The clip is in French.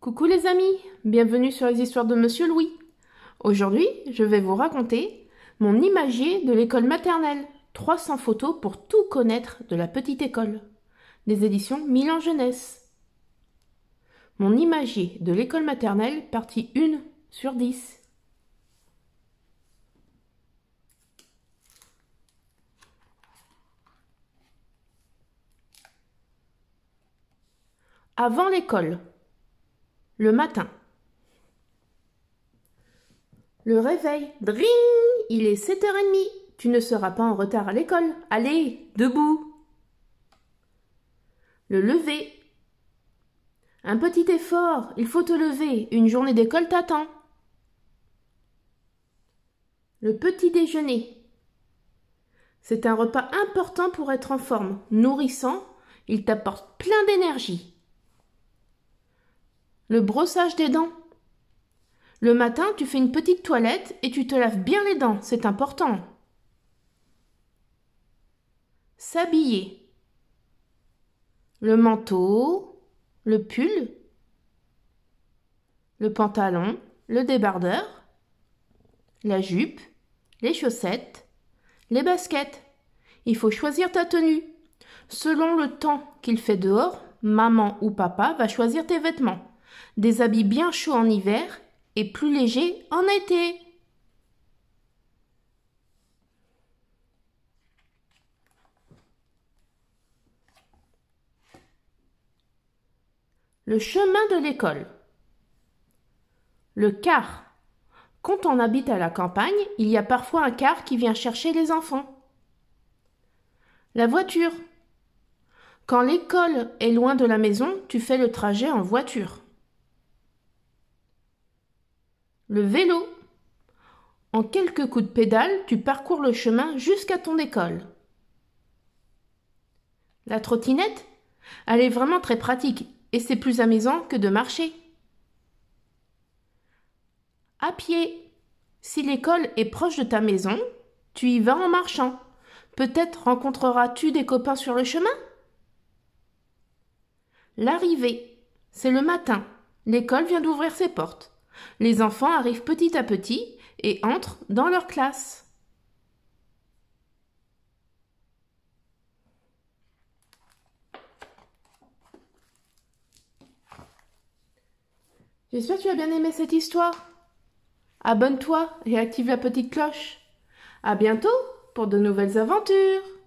Coucou les amis, bienvenue sur les histoires de Monsieur Louis. Aujourd'hui, je vais vous raconter mon imagier de l'école maternelle. 300 photos pour tout connaître de la petite école. Des éditions Milan Jeunesse. Mon imagier de l'école maternelle, partie 1 sur 10. Avant l'école le matin. Le réveil. Dring Il est 7h30. Tu ne seras pas en retard à l'école. Allez, debout. Le lever. Un petit effort. Il faut te lever. Une journée d'école t'attend. Le petit déjeuner. C'est un repas important pour être en forme, nourrissant. Il t'apporte plein d'énergie le brossage des dents. Le matin, tu fais une petite toilette et tu te laves bien les dents, c'est important. S'habiller. Le manteau, le pull, le pantalon, le débardeur, la jupe, les chaussettes, les baskets. Il faut choisir ta tenue. Selon le temps qu'il fait dehors, maman ou papa va choisir tes vêtements des habits bien chauds en hiver et plus légers en été. Le chemin de l'école. Le car. Quand on habite à la campagne, il y a parfois un car qui vient chercher les enfants. La voiture. Quand l'école est loin de la maison, tu fais le trajet en voiture le vélo. En quelques coups de pédale, tu parcours le chemin jusqu'à ton école. La trottinette, elle est vraiment très pratique et c'est plus amusant que de marcher. À pied, si l'école est proche de ta maison, tu y vas en marchant. Peut-être rencontreras-tu des copains sur le chemin L'arrivée, c'est le matin. L'école vient d'ouvrir ses portes. Les enfants arrivent petit à petit et entrent dans leur classe. J'espère que tu as bien aimé cette histoire. Abonne-toi et active la petite cloche. À bientôt pour de nouvelles aventures.